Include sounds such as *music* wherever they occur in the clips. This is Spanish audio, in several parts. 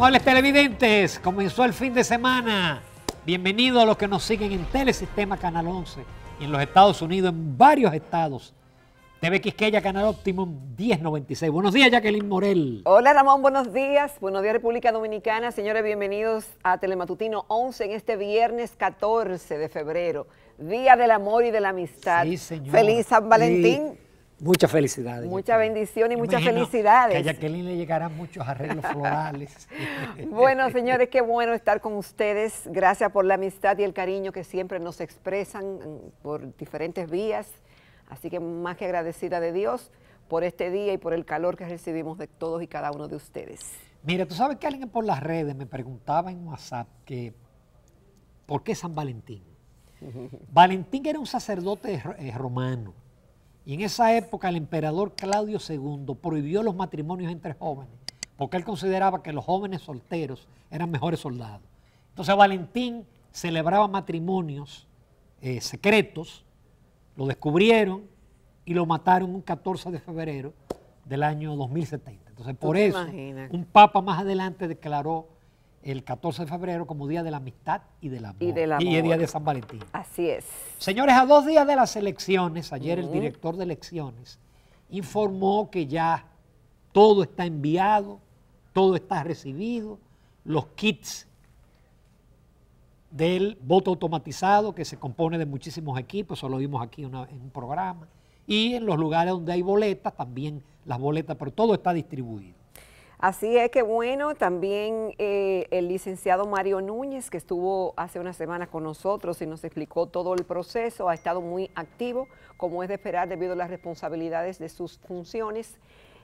Amables televidentes, comenzó el fin de semana. Bienvenidos a los que nos siguen en Telesistema Canal 11 y en los Estados Unidos, en varios estados. TV Quisqueya, Canal Optimum 1096. Buenos días, Jacqueline Morel. Hola, Ramón, buenos días. Buenos días, República Dominicana. Señores, bienvenidos a Telematutino 11 en este viernes 14 de febrero. Día del amor y de la amistad. Sí, señor. Feliz San Valentín. Muchas felicidades. Muchas bendiciones y muchas felicidades. Que a Jacqueline le llegarán muchos arreglos florales. *laughs* bueno, señores, qué bueno estar con ustedes. Gracias por la amistad y el cariño que siempre nos expresan mm, por diferentes vías. Así que más que agradecida de Dios por este día y por el calor que recibimos de todos y cada uno de ustedes. Mira, tú sabes que alguien por las redes me preguntaba en WhatsApp que ¿por qué San Valentín? *laughs* Valentín era un sacerdote eh, romano y en esa época el emperador Claudio II prohibió los matrimonios entre jóvenes, porque él consideraba que los jóvenes solteros eran mejores soldados. Entonces Valentín celebraba matrimonios eh, secretos, lo descubrieron y lo mataron un 14 de febrero del año 2070. Entonces por eso un papa más adelante declaró el 14 de febrero como Día de la Amistad y del Amor. Y, el Día de San Valentín. Así es. Señores, a dos días de las elecciones, ayer el director de elecciones informó que ya todo está enviado, todo está recibido, los kits del voto automatizado que se compone de muchísimos equipos, eso lo vimos aquí en un programa, y en los lugares donde hay boletas, también las boletas, pero todo está distribuido. Así es que bueno, también eh, el licenciado Mario Núñez, que estuvo hace una semana con nosotros y nos explicó todo el proceso, ha estado muy activo, como es de esperar debido a las responsabilidades de sus funciones,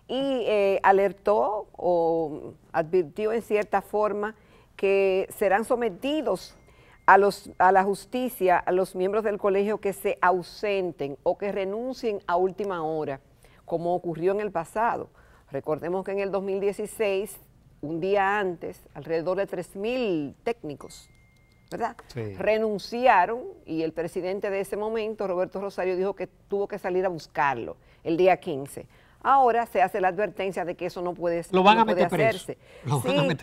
y eh, alertó o advirtió en cierta forma que serán sometidos a la justicia, a los miembros del colegio que se ausenten o que renuncien a última hora, como ocurrió en el pasado Recordemos que en el 2016, un día antes, alrededor de 3.000 técnicos, ¿verdad? Renunciaron y el presidente de ese momento, Roberto Rosario, dijo que tuvo que salir a buscarlo el día 15. Ahora se hace la advertencia de que eso no puede, Lo van no a hacerse. *laughs* van a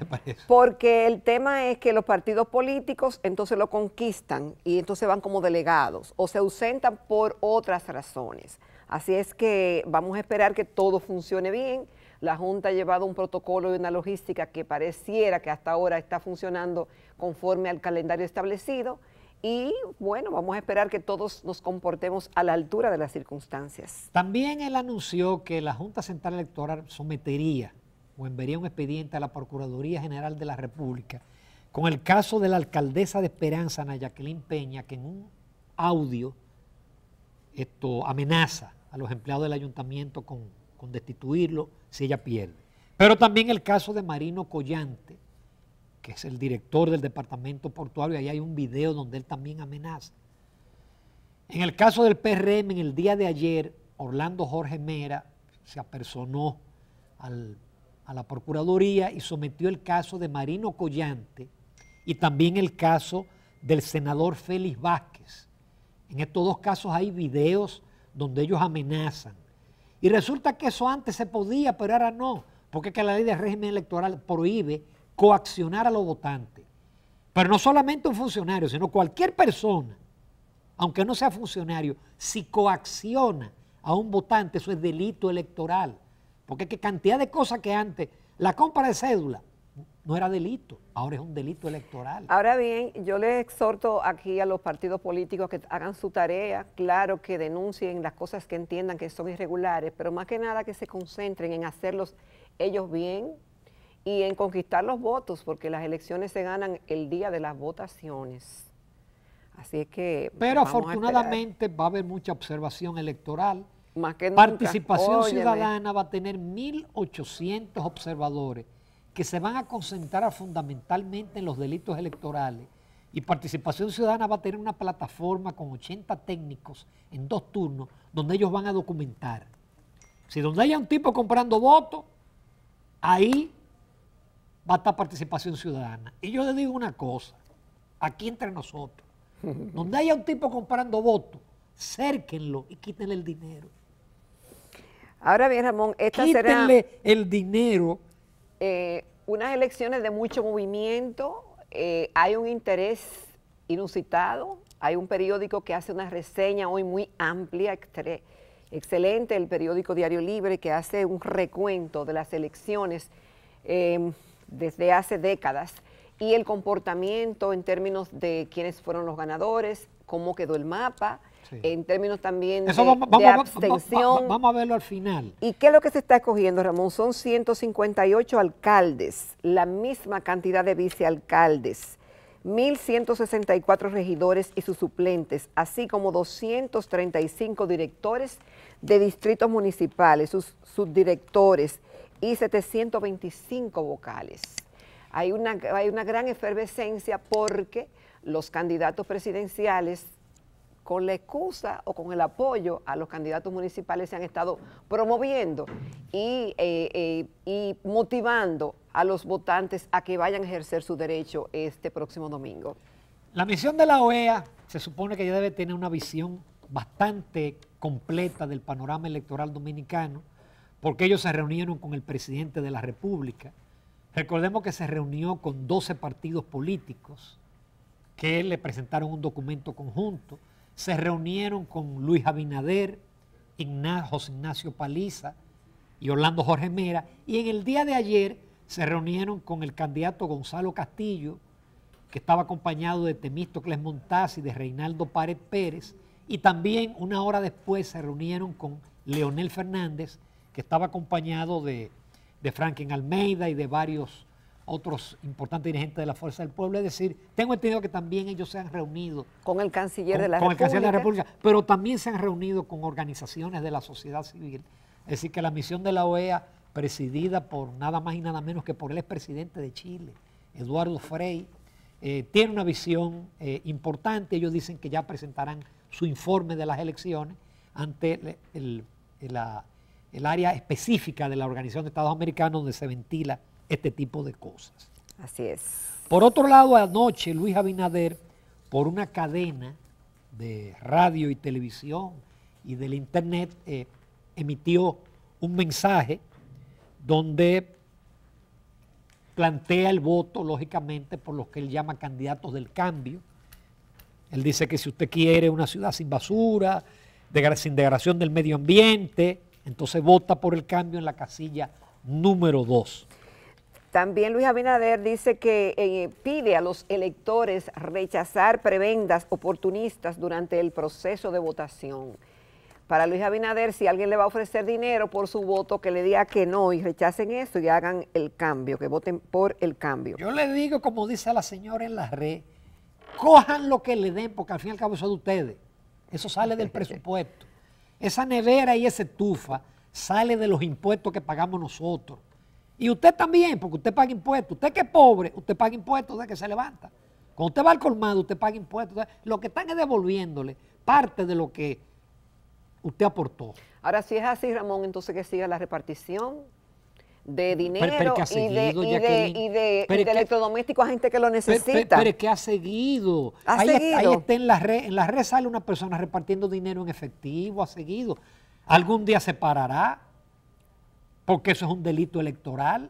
Porque el tema es que los partidos políticos entonces lo conquistan y entonces van como delegados o se ausentan por otras razones. Así es que vamos a esperar que todo funcione bien. La Junta ha llevado un protocolo y una logística que pareciera que hasta ahora está funcionando conforme al calendario establecido. Y bueno, vamos a esperar que todos nos comportemos a la altura de las circunstancias. También él anunció que la Junta Central Electoral sometería o enviaría un expediente a la Procuraduría General de la República con el caso de la alcaldesa de Esperanza, Ana Peña, que en un audio esto, amenaza a los empleados del ayuntamiento con, destituirlo si ella pierde. Pero también el caso de Marino Collante, que es el director del departamento portuario, ahí hay un video donde él también amenaza. En el caso del PRM, en el día de ayer, Orlando Jorge Mera se apersonó a la Procuraduría y sometió el caso de Marino Collante y también el caso del senador Félix Vázquez, en estos dos casos hay videos donde ellos amenazan. Y resulta que eso antes se podía, pero ahora no, porque es que la ley de régimen electoral prohíbe coaccionar a los votantes. Pero no solamente un funcionario, sino cualquier persona, aunque no sea funcionario, si coacciona a un votante, eso es delito electoral. Porque es que cantidad de cosas que antes, la compra de cédula, no era delito, ahora es un delito electoral. Ahora bien, yo les exhorto aquí a los partidos políticos que hagan su tarea, claro que denuncien las cosas que entiendan que son irregulares, pero más que nada que se concentren en hacerlos ellos bien y en conquistar los votos, porque las elecciones se ganan el día de las votaciones. Así es que... Pero afortunadamente va a haber mucha observación electoral. Participación Ciudadana va a tener 1.800 observadores que se van a concentrar fundamentalmente en los delitos electorales y Participación Ciudadana va a tener una plataforma con 80 técnicos en dos turnos donde ellos van a documentar. Si donde haya un tipo comprando votos, ahí va a estar Participación Ciudadana. Y yo les digo una cosa, aquí entre nosotros, *laughs* donde haya un tipo comprando votos, cérquenlo y quítenle el dinero. Ahora bien, Ramón, esta Quítenle el dinero eh, unas elecciones de mucho movimiento, eh, hay un interés inusitado, hay un periódico que hace una reseña hoy muy amplia, excelente, el periódico Diario Libre, que hace un recuento de las elecciones em, desde hace décadas y el comportamiento en términos de quiénes fueron los ganadores, cómo quedó el mapa, en términos también de, abstención. Vamos, a verlo al final. ¿Y qué es lo que se está escogiendo, Ramón? Son 158 alcaldes, la misma cantidad de vicealcaldes. 1.164 regidores y sus suplentes, así como 235 directores de distritos municipales, sus subdirectores y 725 vocales. Hay una, hay una gran efervescencia porque los candidatos presidenciales con la excusa o con el apoyo a los candidatos municipales se han estado promoviendo eh, eh, y, motivando a los votantes a que vayan a ejercer su derecho este próximo domingo. La misión de la OEA se supone que ya debe tener una visión bastante completa del panorama electoral dominicano, porque ellos se reunieron con el presidente de la República. Recordemos que se reunió con 12 partidos políticos que le presentaron un documento conjunto se reunieron con Luis Abinader, Ignacio, José Ignacio Paliza y Orlando Jorge Mera, y en el día de ayer se reunieron con el candidato Gonzalo Castillo, que estaba acompañado de Temístocles Montaz y de Reinaldo Párez Pérez, y también una hora después se reunieron con Leonel Fernández, que estaba acompañado de, de Franklin Almeida y de varios otros importantes dirigentes de la Fuerza del Pueblo. Es decir, tengo entendido que también ellos se han reunido. Con el canciller de la con República. el canciller de la República, pero también se han reunido con organizaciones de la sociedad civil. Es decir, que la misión de la OEA, presidida por nada más y nada menos que por el expresidente de Chile, Eduardo Frey, eh, tiene una visión eh, importante. Ellos dicen que ya presentarán su informe de las elecciones ante el área específica de la Organización de Estados Americanos donde se ventila este tipo de cosas. Así es. Por otro lado, anoche Luis Abinader, por una cadena de radio y televisión y del internet, eh, emitió un mensaje donde plantea el voto, lógicamente, por los que él llama candidatos del cambio. Él dice que si usted quiere una ciudad sin basura, de, sin degradación del medio ambiente, entonces vota por el cambio en la casilla número dos. También Luis Abinader dice que eh, pide a los electores rechazar prebendas oportunistas durante el proceso de votación. Para Luis Abinader, si alguien le va a ofrecer dinero por su voto, que le diga que no y rechacen eso y hagan el cambio, que voten por el cambio. Yo le digo, como dice la señora en la red, cojan lo que le den, porque al fin y al cabo eso de ustedes. Eso sale del *laughs* presupuesto. Esa nevera y esa estufa sale de los impuestos que pagamos nosotros y usted también, porque usted paga impuestos. Usted que es pobre, usted paga impuestos de que se levanta. Cuando usted va al colmado, usted paga impuestos. Lo que están es devolviéndole parte de lo que usted aportó. Ahora, si es así, Ramón, entonces que siga la repartición de dinero y, de, electrodomésticos a gente que lo necesita. Pero, es que ha seguido. ¿Ha ahí, Está, en la red, en la red sale una persona repartiendo dinero en efectivo, ha seguido. Algún día se parará porque eso es un delito electoral.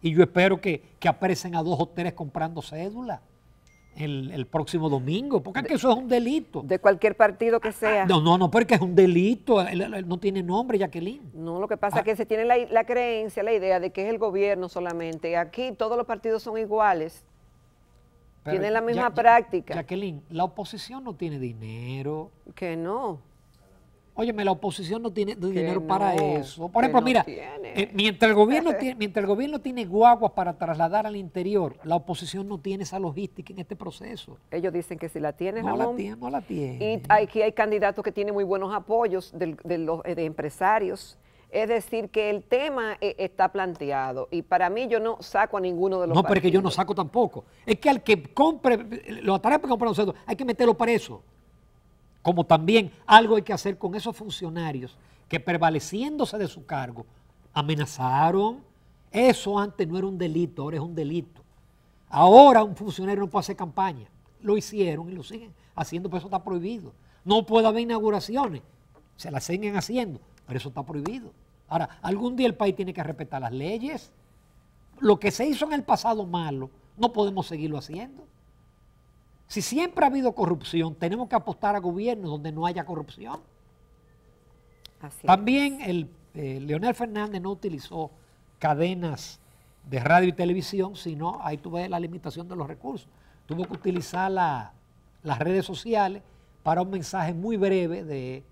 Y yo espero que, aparecen a dos o tres comprando cédula el, próximo domingo, porque eso es un delito. De cualquier partido que ah, ah, sea. No, no, no, porque es un delito, no tiene nombre, Jacqueline. No, lo que pasa es ah. que se tiene la, creencia, la idea de que es el gobierno solamente. Aquí todos los partidos son iguales. tienen la misma práctica. Jacqueline, la oposición no tiene dinero. Que no. Óyeme, la oposición no tiene dinero para eso. Por ejemplo, mira, eh, mientras, el gobierno *laughs* tiene, mientras el gobierno tiene guaguas para trasladar al interior, la oposición no tiene esa logística en este proceso. Ellos dicen que si la tienen, no la tiene, no la tiene. Y aquí hay candidatos que tienen muy buenos apoyos de, los, eh, empresarios. Es decir, que el tema eh, está planteado y para mí yo no saco a ninguno de los No, pero que yo no saco tampoco. Es que al que compre, lo atrape comprar nosotros, hay que meterlo para preso como también algo hay que hacer con esos funcionarios que prevaleciéndose de su cargo amenazaron. Eso antes no era un delito, ahora es un delito. Ahora un funcionario no puede hacer campaña. Lo hicieron y lo siguen haciendo, pero eso está prohibido. No puede haber inauguraciones, se las siguen haciendo, pero eso está prohibido. Ahora, algún día el país tiene que respetar las leyes. Lo que se hizo en el pasado malo, no podemos seguirlo haciendo. Si siempre ha habido corrupción, tenemos que apostar a gobiernos donde no haya corrupción. También eh, Leonel Fernández no utilizó cadenas de radio y televisión, sino ahí tú la limitación de los recursos. Tuvo que utilizar las redes sociales para un mensaje muy breve de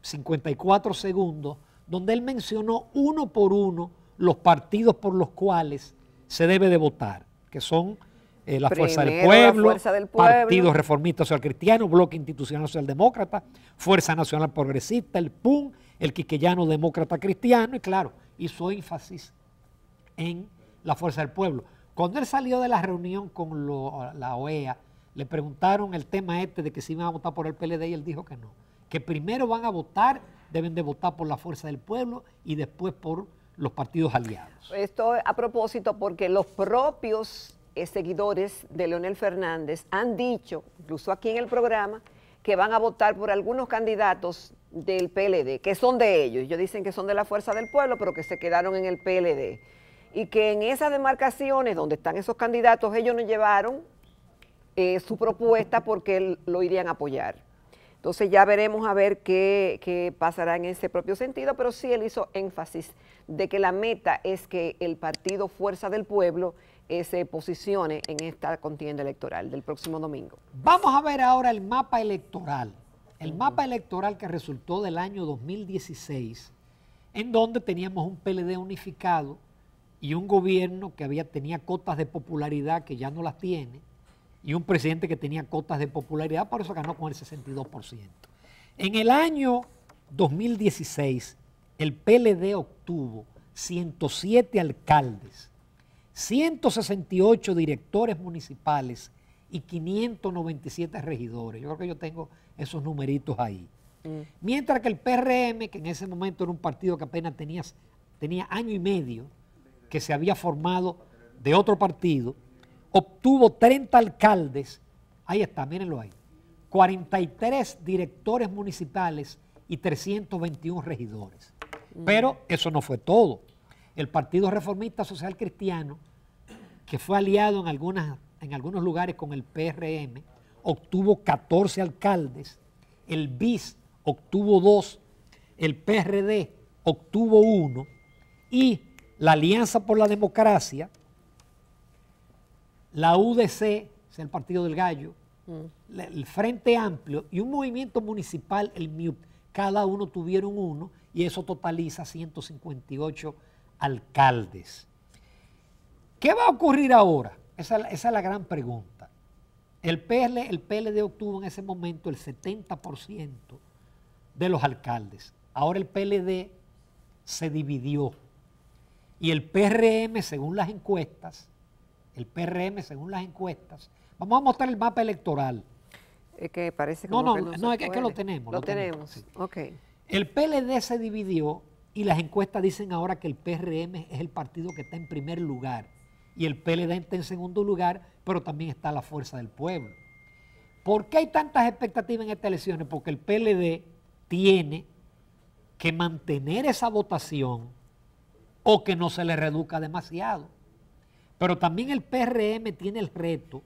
54 segundos, donde él mencionó uno por uno los partidos por los cuales se debe de votar, que son eh, la, fuerza del pueblo, Partido Reformista Social Cristiano, Bloque Institucional Socialdemócrata, Fuerza Nacional Progresista, el PUN, el Quiquellano Demócrata Cristiano, y claro, hizo énfasis en la fuerza del pueblo. Cuando él salió de la reunión con la OEA, le preguntaron el tema este de que si iban a votar por el PLD y él dijo que no, que primero van a votar, deben de votar por la fuerza del pueblo y después por los partidos aliados. Esto a propósito porque los propios eh, seguidores de Leonel Fernández han dicho, incluso aquí en el programa, que van a votar por algunos candidatos del PLD, que son de ellos. Ellos dicen que son de la fuerza del pueblo, pero que se quedaron en el PLD. Y que en esas demarcaciones donde están esos candidatos, ellos no llevaron eh, su propuesta porque lo irían a apoyar. Entonces ya veremos a ver qué, qué, pasará en ese propio sentido, pero sí él hizo énfasis de que la meta es que el partido Fuerza del Pueblo eh, se posicione en esta contienda electoral del próximo domingo. Vamos a ver ahora el mapa electoral, el mapa electoral que resultó del año 2016, en donde teníamos un PLD unificado y un gobierno que había, tenía cotas de popularidad que ya no las tiene, y un presidente que tenía cotas de popularidad, por eso ganó con el 62%. En el año 2016, el PLD obtuvo 107 alcaldes, 168 directores municipales y 597 regidores. Yo creo que yo tengo esos numeritos ahí. Mm. Mientras que el PRM, que en ese momento era un partido que apenas tenía, tenía año y medio, que se había formado de otro partido, obtuvo 30 alcaldes, ahí está, mírenlo ahí, 43 directores municipales y 321 regidores. Mm. Pero eso no fue todo el Partido Reformista Social Cristiano, que fue aliado en, algunas, en algunos lugares con el PRM, obtuvo 14 alcaldes, el BIS obtuvo dos. el PRD obtuvo uno y la Alianza por la Democracia, la UDC, es el Partido del Gallo, mm. el Frente Amplio y un movimiento municipal, el MIUP, cada uno tuvieron uno y eso totaliza 158 alcaldes. ¿Qué va a ocurrir ahora? Esa, es la gran pregunta. El el PLD obtuvo en ese momento el 70% de los alcaldes. Ahora el PLD se dividió. Y el PRM, según las encuestas, el PRM, según las encuestas, vamos a mostrar el mapa electoral. que parece no, no, no, es, que lo tenemos. Lo, tenemos, ok. El PLD se dividió y las encuestas dicen ahora que el PRM es el partido que está en primer lugar y el PLD está en segundo lugar, pero también está la fuerza del pueblo. ¿Por qué hay tantas expectativas en estas elecciones? Porque el PLD tiene que mantener esa votación o que no se le reduzca demasiado. Pero también el PRM tiene el reto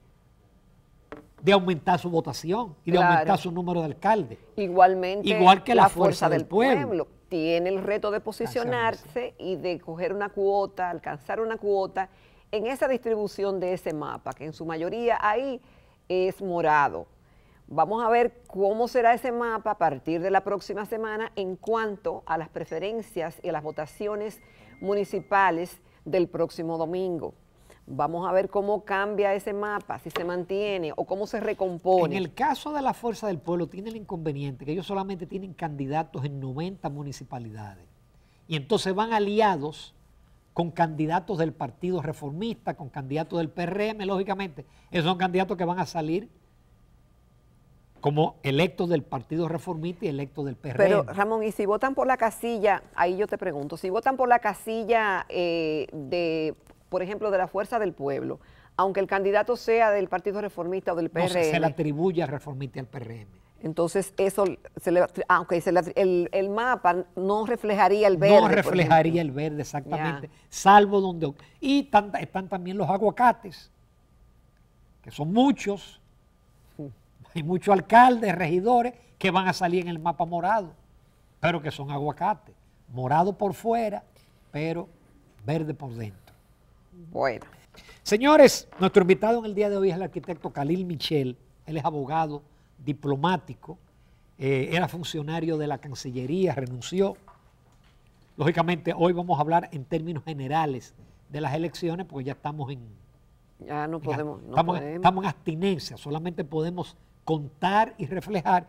de aumentar su votación y de aumentar su número de alcaldes. Igualmente, igual que la, fuerza, del, pueblo tiene el reto de posicionarse y de coger una cuota, alcanzar una cuota en esa distribución de ese mapa, que en su mayoría ahí es morado. Vamos a ver cómo será ese mapa a partir de la próxima semana en cuanto a las preferencias y a las votaciones municipales del próximo domingo. Vamos a ver cómo cambia ese mapa, si se mantiene o cómo se recompone. En el caso de la Fuerza del Pueblo tiene el inconveniente que ellos solamente tienen candidatos en 90 municipalidades. Y entonces van aliados con candidatos del Partido Reformista, con candidatos del PRM, lógicamente. Esos son candidatos que van a salir como electos del Partido Reformista y electos del PRM. Pero Ramón, y si votan por la casilla, ahí yo te pregunto, si votan por la casilla eh, de por ejemplo, de la fuerza del pueblo, aunque el candidato sea del Partido Reformista o del PRM. No se, le atribuye al reformista al PRM. Entonces, eso, aunque el, mapa no reflejaría el verde. No reflejaría el verde, exactamente. Salvo donde. Y están también los aguacates, que son muchos. Hmm. Hay muchos alcaldes, regidores, que van a salir en el mapa morado, pero que son aguacates. Morado por fuera, pero verde por dentro. Bueno. Señores, nuestro invitado en el día de hoy es el arquitecto Khalil Michel. Él es abogado, diplomático, eh, era funcionario de la Cancillería, renunció. Lógicamente, hoy vamos a hablar en términos generales de las elecciones, porque ya estamos en. no podemos. estamos en abstinencia, solamente podemos contar y reflejar